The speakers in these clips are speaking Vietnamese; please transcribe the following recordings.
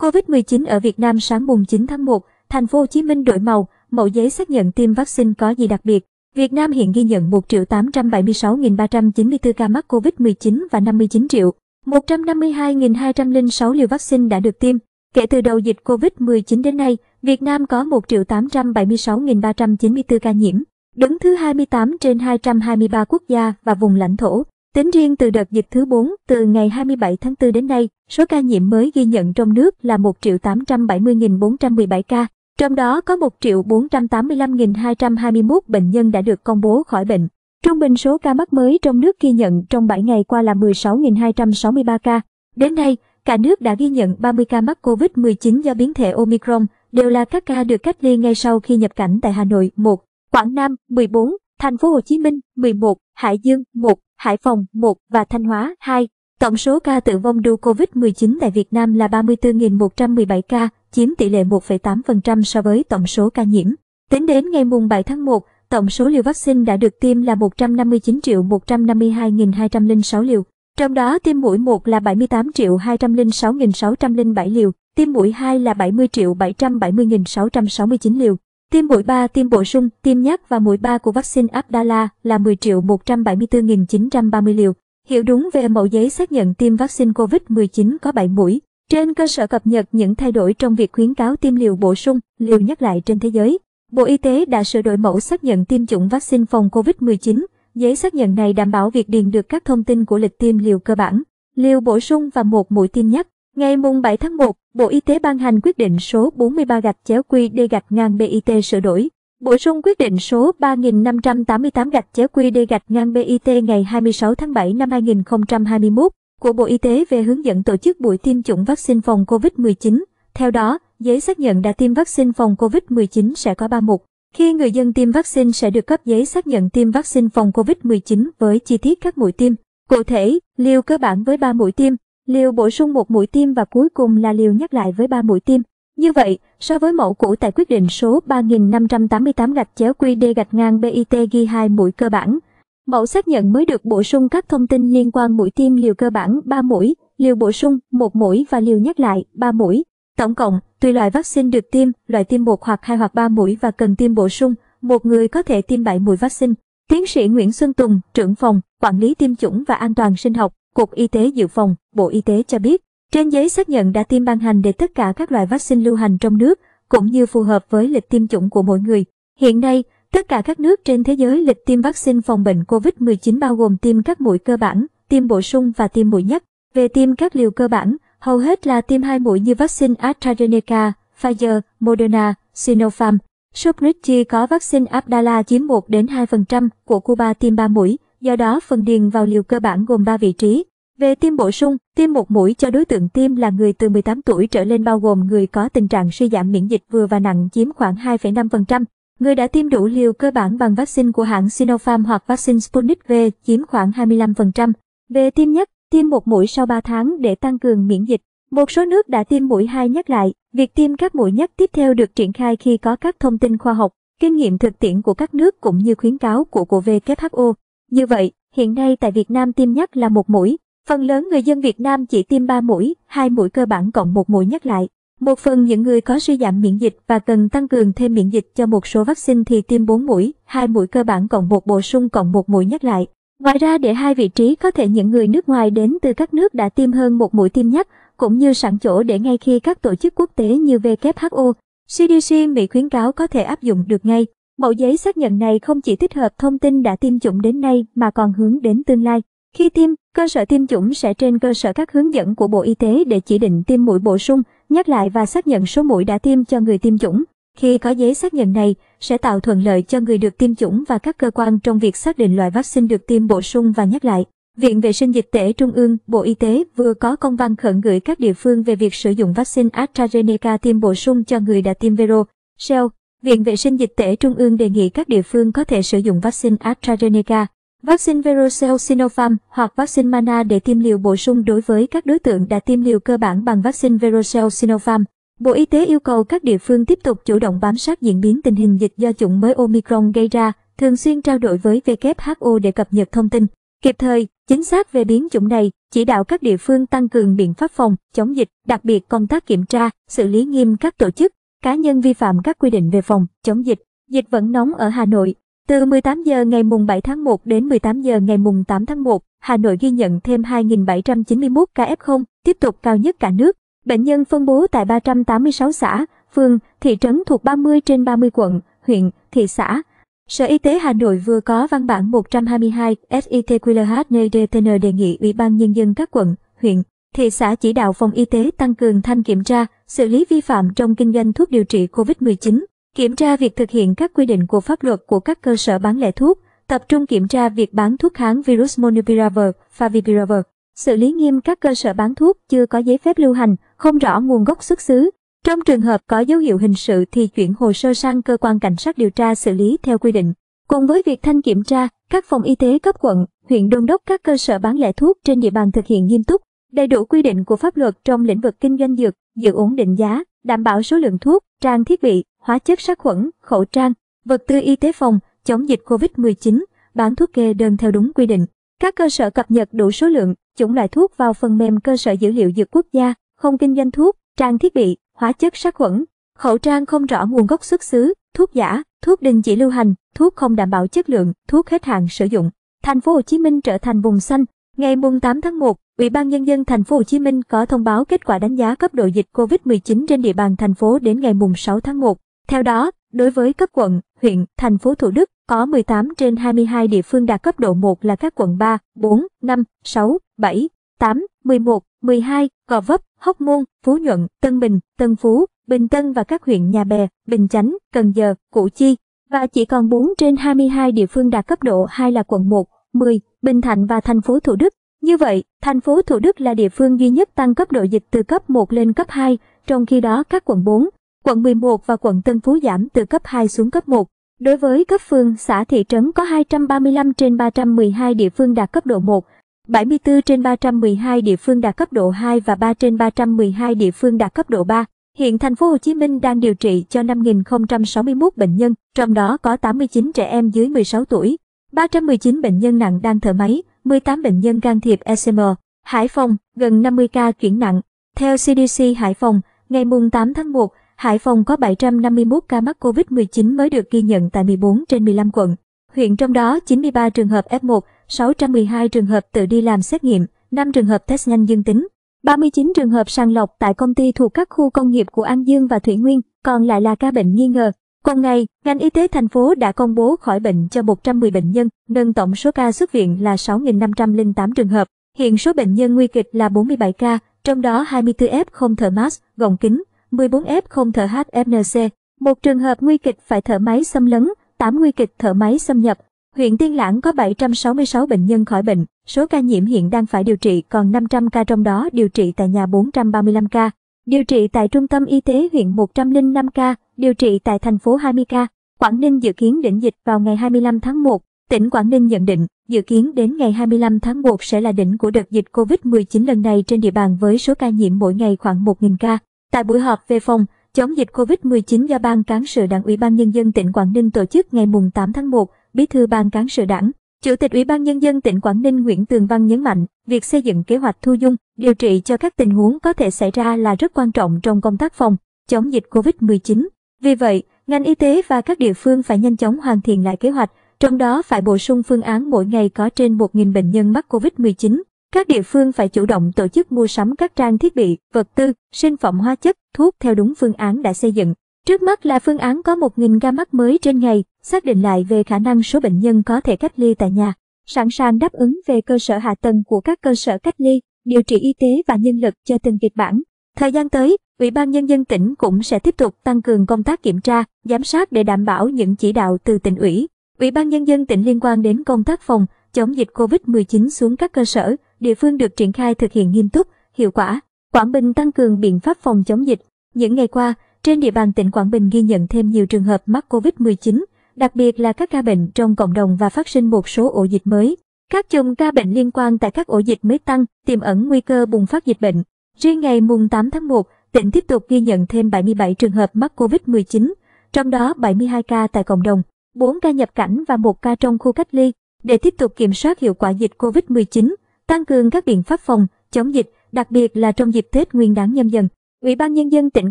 Covid-19 ở Việt Nam sáng mùng 9 tháng 1, thành phố Hồ Chí Minh đổi màu, mẫu giấy xác nhận tiêm vaccine có gì đặc biệt. Việt Nam hiện ghi nhận 1.876.394 ca mắc COVID-19 và 59 triệu 152.206 liều vaccine đã được tiêm. Kể từ đầu dịch COVID-19 đến nay, Việt Nam có 1.876.394 ca nhiễm, đứng thứ 28 trên 223 quốc gia và vùng lãnh thổ. Tính riêng từ đợt dịch thứ 4, từ ngày 27 tháng 4 đến nay, số ca nhiễm mới ghi nhận trong nước là 1.870.417 ca, trong đó có 1.485.221 bệnh nhân đã được công bố khỏi bệnh. Trung bình số ca mắc mới trong nước ghi nhận trong 7 ngày qua là 16.263 ca. Đến nay, cả nước đã ghi nhận 30 ca mắc COVID-19 do biến thể Omicron, đều là các ca được cách ly ngay sau khi nhập cảnh tại Hà Nội 1, Quảng Nam 14, Thành phố Hồ Chí Minh 11, Hải Dương 1, Hải Phòng 1 và Thanh Hóa 2. Tổng số ca tử vong do COVID-19 tại Việt Nam là 34.117 ca, chiếm tỷ lệ 1,8% so với tổng số ca nhiễm. Tính đến ngày mùng 7 tháng 1, tổng số liều vaccine đã được tiêm là 159.152.206 liều. Trong đó tiêm mũi 1 là 78.206.607 liều, tiêm mũi 2 là 70.770.669 liều. Tiêm mũi 3, tiêm bổ sung, tiêm nhắc và mũi 3 của vaccine Abdala là 10 triệu 174.930 liều. Hiểu đúng về mẫu giấy xác nhận tiêm vaccine COVID-19 có 7 mũi. Trên cơ sở cập nhật những thay đổi trong việc khuyến cáo tiêm liều bổ sung, liều nhắc lại trên thế giới, Bộ Y tế đã sửa đổi mẫu xác nhận tiêm chủng vaccine phòng COVID-19. Giấy xác nhận này đảm bảo việc điền được các thông tin của lịch tiêm liều cơ bản, liều bổ sung và một mũi tiêm nhắc. Ngày 7 tháng 1, Bộ Y tế ban hành quyết định số 43 gạch chéo quy đê gạch ngang BIT sửa đổi, bổ sung quyết định số 3588 gạch chéo quy đê gạch ngang BIT ngày 26 tháng 7 năm 2021 của Bộ Y tế về hướng dẫn tổ chức buổi tiêm chủng vaccine phòng COVID-19. Theo đó, giấy xác nhận đã tiêm vaccine phòng COVID-19 sẽ có 3 mục. Khi người dân tiêm vaccine sẽ được cấp giấy xác nhận tiêm vaccine phòng COVID-19 với chi tiết các mũi tiêm. Cụ thể, liều cơ bản với 3 mũi tiêm, Liều bổ sung một mũi tiêm và cuối cùng là liều nhắc lại với ba mũi tiêm. Như vậy, so với mẫu cũ tại quyết định số 3588 gạch chéo QD gạch ngang BIT ghi hai mũi cơ bản, mẫu xác nhận mới được bổ sung các thông tin liên quan mũi tiêm liều cơ bản 3 mũi, liều bổ sung 1 mũi và liều nhắc lại 3 mũi. Tổng cộng, tùy loại vaccine được tiêm, loại tiêm 1 hoặc 2 hoặc 3 mũi và cần tiêm bổ sung, một người có thể tiêm 7 mũi vaccine. Tiến sĩ Nguyễn Xuân Tùng, trưởng phòng, quản lý tiêm chủng và an toàn sinh học, Cục Y tế Dự phòng, Bộ Y tế cho biết, trên giấy xác nhận đã tiêm ban hành để tất cả các loại vaccine lưu hành trong nước, cũng như phù hợp với lịch tiêm chủng của mỗi người. Hiện nay, tất cả các nước trên thế giới lịch tiêm vaccine phòng bệnh COVID-19 bao gồm tiêm các mũi cơ bản, tiêm bổ sung và tiêm mũi nhắc. Về tiêm các liều cơ bản, hầu hết là tiêm hai mũi như vaccine AstraZeneca, Pfizer, Moderna, Sinopharm. Sputnik chỉ có vaccine Abdala chiếm 1 đến 2% của Cuba tiêm 3 mũi, Do đó phần điền vào liều cơ bản gồm 3 vị trí. Về tiêm bổ sung, tiêm một mũi cho đối tượng tiêm là người từ 18 tuổi trở lên bao gồm người có tình trạng suy giảm miễn dịch vừa và nặng chiếm khoảng 2,5%, người đã tiêm đủ liều cơ bản bằng vaccine của hãng Sinopharm hoặc vaccine Sputnik V chiếm khoảng 25%. Về tiêm nhất, tiêm một mũi sau 3 tháng để tăng cường miễn dịch. Một số nước đã tiêm mũi hai nhắc lại. Việc tiêm các mũi nhắc tiếp theo được triển khai khi có các thông tin khoa học, kinh nghiệm thực tiễn của các nước cũng như khuyến cáo của của WHO. Như vậy, hiện nay tại Việt Nam tiêm nhắc là một mũi. Phần lớn người dân Việt Nam chỉ tiêm 3 mũi, hai mũi cơ bản cộng một mũi nhắc lại. Một phần những người có suy giảm miễn dịch và cần tăng cường thêm miễn dịch cho một số vaccine thì tiêm 4 mũi, hai mũi cơ bản cộng một bổ sung cộng một mũi nhắc lại. Ngoài ra để hai vị trí có thể những người nước ngoài đến từ các nước đã tiêm hơn một mũi tiêm nhắc, cũng như sẵn chỗ để ngay khi các tổ chức quốc tế như WHO, CDC Mỹ khuyến cáo có thể áp dụng được ngay. Mẫu giấy xác nhận này không chỉ tích hợp thông tin đã tiêm chủng đến nay mà còn hướng đến tương lai. Khi tiêm, cơ sở tiêm chủng sẽ trên cơ sở các hướng dẫn của Bộ Y tế để chỉ định tiêm mũi bổ sung, nhắc lại và xác nhận số mũi đã tiêm cho người tiêm chủng. Khi có giấy xác nhận này, sẽ tạo thuận lợi cho người được tiêm chủng và các cơ quan trong việc xác định loại vaccine được tiêm bổ sung và nhắc lại. Viện Vệ sinh Dịch tễ Trung ương, Bộ Y tế vừa có công văn khẩn gửi các địa phương về việc sử dụng vaccine AstraZeneca tiêm bổ sung cho người đã tiêm Vero, Shell, Viện Vệ sinh Dịch tễ Trung ương đề nghị các địa phương có thể sử dụng vaccine AstraZeneca, vaccine Verocell Sinopharm hoặc vaccine Mana để tiêm liều bổ sung đối với các đối tượng đã tiêm liều cơ bản bằng vaccine Verocell Sinopharm. Bộ Y tế yêu cầu các địa phương tiếp tục chủ động bám sát diễn biến tình hình dịch do chủng mới Omicron gây ra, thường xuyên trao đổi với WHO để cập nhật thông tin kịp thời, chính xác về biến chủng này, chỉ đạo các địa phương tăng cường biện pháp phòng, chống dịch, đặc biệt công tác kiểm tra, xử lý nghiêm các tổ chức, cá nhân vi phạm các quy định về phòng, chống dịch. Dịch vẫn nóng ở Hà Nội. Từ 18 giờ ngày mùng 7 tháng 1 đến 18 giờ ngày mùng 8 tháng 1, Hà Nội ghi nhận thêm 2.791 ca F0, tiếp tục cao nhất cả nước. Bệnh nhân phân bố tại 386 xã, phường, thị trấn thuộc 30 trên 30 quận, huyện, thị xã. Sở Y tế Hà Nội vừa có văn bản 122 SITQLHNDTN đề nghị Ủy ban Nhân dân các quận, huyện, thị xã chỉ đạo phòng y tế tăng cường thanh kiểm tra, xử lý vi phạm trong kinh doanh thuốc điều trị COVID-19, kiểm tra việc thực hiện các quy định của pháp luật của các cơ sở bán lẻ thuốc, tập trung kiểm tra việc bán thuốc kháng virus Monopiravir, Favipiravir, xử lý nghiêm các cơ sở bán thuốc chưa có giấy phép lưu hành, không rõ nguồn gốc xuất xứ. Trong trường hợp có dấu hiệu hình sự thì chuyển hồ sơ sang cơ quan cảnh sát điều tra xử lý theo quy định. Cùng với việc thanh kiểm tra, các phòng y tế cấp quận, huyện đôn đốc các cơ sở bán lẻ thuốc trên địa bàn thực hiện nghiêm túc, đầy đủ quy định của pháp luật trong lĩnh vực kinh doanh dược, giữ ổn định giá, đảm bảo số lượng thuốc, trang thiết bị, hóa chất sát khuẩn, khẩu trang, vật tư y tế phòng, chống dịch COVID-19, bán thuốc kê đơn theo đúng quy định. Các cơ sở cập nhật đủ số lượng, chủng loại thuốc vào phần mềm cơ sở dữ liệu dược quốc gia, không kinh doanh thuốc, trang thiết bị, hóa chất sát khuẩn, khẩu trang không rõ nguồn gốc xuất xứ, thuốc giả, thuốc đình chỉ lưu hành, thuốc không đảm bảo chất lượng, thuốc hết hạn sử dụng. Thành phố Hồ Chí Minh trở thành vùng xanh, Ngày 8 tháng 1, Ủy ban nhân dân thành phố Hồ Chí Minh có thông báo kết quả đánh giá cấp độ dịch COVID-19 trên địa bàn thành phố đến ngày 6 tháng 1. Theo đó, đối với các quận, huyện, thành phố Thủ Đức, có 18 trên 22 địa phương đạt cấp độ 1 là các quận 3, 4, 5, 6, 7, 8, 11, 12, Gò Vấp, Hóc Môn, Phú Nhuận, Tân Bình, Tân Phú, Bình Tân và các huyện Nhà Bè, Bình Chánh, Cần Giờ, Củ Chi. Và chỉ còn 4 trên 22 địa phương đạt cấp độ 2 là quận 1, 10. Bình Thạnh và thành phố Thủ Đức. Như vậy, thành phố Thủ Đức là địa phương duy nhất tăng cấp độ dịch từ cấp 1 lên cấp 2, trong khi đó các quận 4, quận 11 và quận Tân Phú giảm từ cấp 2 xuống cấp 1. Đối với cấp phường, xã thị trấn có 235 trên 312 địa phương đạt cấp độ 1, 74 trên 312 địa phương đạt cấp độ 2 và 3 trên 312 địa phương đạt cấp độ 3. Hiện thành phố Hồ Chí Minh đang điều trị cho 5.061 bệnh nhân, trong đó có 89 trẻ em dưới 16 tuổi. 319 bệnh nhân nặng đang thở máy, 18 bệnh nhân can thiệp ECM. Hải Phòng, gần 50 ca chuyển nặng. Theo CDC Hải Phòng, ngày 8 tháng 1, Hải Phòng có 751 ca mắc COVID-19 mới được ghi nhận tại 14 trên 15 quận. Huyện trong đó 93 trường hợp F1, 612 trường hợp tự đi làm xét nghiệm, 5 trường hợp test nhanh dương tính. 39 trường hợp sàng lọc tại công ty thuộc các khu công nghiệp của An Dương và Thủy Nguyên, còn lại là ca bệnh nghi ngờ. Cùng ngày, ngành y tế thành phố đã công bố khỏi bệnh cho 110 bệnh nhân, nâng tổng số ca xuất viện là 6.508 trường hợp. Hiện số bệnh nhân nguy kịch là 47 ca, trong đó 24 F 0 thở mask, gọng kính, 14 F 0 thở HFNC, một trường hợp nguy kịch phải thở máy xâm lấn, 8 nguy kịch thở máy xâm nhập. Huyện Tiên Lãng có 766 bệnh nhân khỏi bệnh, số ca nhiễm hiện đang phải điều trị còn 500 ca trong đó điều trị tại nhà 435 ca điều trị tại trung tâm y tế huyện 105 ca, điều trị tại thành phố 20 ca. Quảng Ninh dự kiến đỉnh dịch vào ngày 25 tháng 1. Tỉnh Quảng Ninh nhận định, dự kiến đến ngày 25 tháng 1 sẽ là đỉnh của đợt dịch COVID-19 lần này trên địa bàn với số ca nhiễm mỗi ngày khoảng 1.000 ca. Tại buổi họp về phòng chống dịch COVID-19 do Ban Cán sự Đảng Ủy ban Nhân dân tỉnh Quảng Ninh tổ chức ngày 8 tháng 1, Bí thư Ban Cán sự Đảng, Chủ tịch Ủy ban Nhân dân tỉnh Quảng Ninh Nguyễn Tường Văn nhấn mạnh, việc xây dựng kế hoạch thu dung, điều trị cho các tình huống có thể xảy ra là rất quan trọng trong công tác phòng, chống dịch COVID-19. Vì vậy, ngành y tế và các địa phương phải nhanh chóng hoàn thiện lại kế hoạch, trong đó phải bổ sung phương án mỗi ngày có trên 1.000 bệnh nhân mắc COVID-19. Các địa phương phải chủ động tổ chức mua sắm các trang thiết bị, vật tư, sinh phẩm hóa chất, thuốc theo đúng phương án đã xây dựng. Trước mắt là phương án có 1.000 ca mắc mới trên ngày, xác định lại về khả năng số bệnh nhân có thể cách ly tại nhà, sẵn sàng đáp ứng về cơ sở hạ tầng của các cơ sở cách ly, điều trị y tế và nhân lực cho từng kịch bản. Thời gian tới, Ủy ban Nhân dân tỉnh cũng sẽ tiếp tục tăng cường công tác kiểm tra, giám sát để đảm bảo những chỉ đạo từ tỉnh ủy. Ủy ban Nhân dân tỉnh liên quan đến công tác phòng, chống dịch COVID-19 xuống các cơ sở, địa phương được triển khai thực hiện nghiêm túc, hiệu quả. Quảng Bình tăng cường biện pháp phòng chống dịch. Những ngày qua, trên địa bàn tỉnh Quảng Bình ghi nhận thêm nhiều trường hợp mắc COVID-19, đặc biệt là các ca bệnh trong cộng đồng và phát sinh một số ổ dịch mới. Các chùm ca bệnh liên quan tại các ổ dịch mới tăng, tiềm ẩn nguy cơ bùng phát dịch bệnh. Riêng ngày mùng 8 tháng 1, tỉnh tiếp tục ghi nhận thêm 77 trường hợp mắc COVID-19, trong đó 72 ca tại cộng đồng, 4 ca nhập cảnh và 1 ca trong khu cách ly. Để tiếp tục kiểm soát hiệu quả dịch COVID-19, tăng cường các biện pháp phòng, chống dịch, đặc biệt là trong dịp Tết Nguyên đán nhâm dần. Ủy ban Nhân dân tỉnh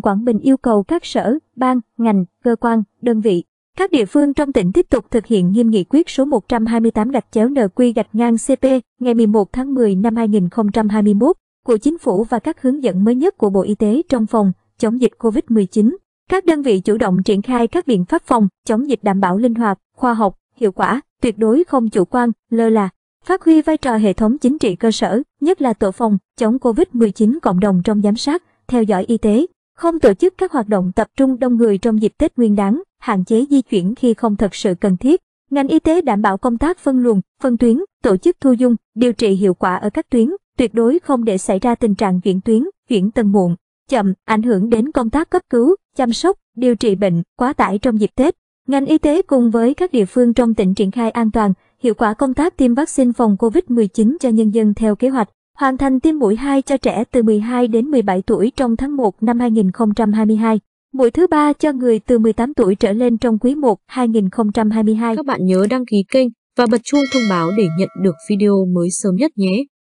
Quảng Bình yêu cầu các sở, ban, ngành, cơ quan, đơn vị các địa phương trong tỉnh tiếp tục thực hiện nghiêm nghị quyết số 128 gạch chéo NQ gạch ngang CP ngày 11 tháng 10 năm 2021 của Chính phủ và các hướng dẫn mới nhất của Bộ Y tế trong phòng chống dịch COVID-19. Các đơn vị chủ động triển khai các biện pháp phòng chống dịch đảm bảo linh hoạt, khoa học, hiệu quả, tuyệt đối không chủ quan, lơ là, phát huy vai trò hệ thống chính trị cơ sở, nhất là tổ phòng chống COVID-19 cộng đồng trong giám sát, theo dõi y tế, không tổ chức các hoạt động tập trung đông người trong dịp Tết Nguyên đán, hạn chế di chuyển khi không thật sự cần thiết. Ngành y tế đảm bảo công tác phân luồng, phân tuyến, tổ chức thu dung, điều trị hiệu quả ở các tuyến, tuyệt đối không để xảy ra tình trạng chuyển tuyến, chuyển tầng muộn, chậm, ảnh hưởng đến công tác cấp cứu, chăm sóc, điều trị bệnh, quá tải trong dịp Tết. Ngành y tế cùng với các địa phương trong tỉnh triển khai an toàn, hiệu quả công tác tiêm vaccine phòng COVID-19 cho nhân dân theo kế hoạch hoàn thành tiêm mũi 2 cho trẻ từ 12 đến 17 tuổi trong tháng 1 năm 2022, mũi thứ ba cho người từ 18 tuổi trở lên trong quý 1 2022. Các bạn nhớ đăng ký kênh và bật chuông thông báo để nhận được video mới sớm nhất nhé.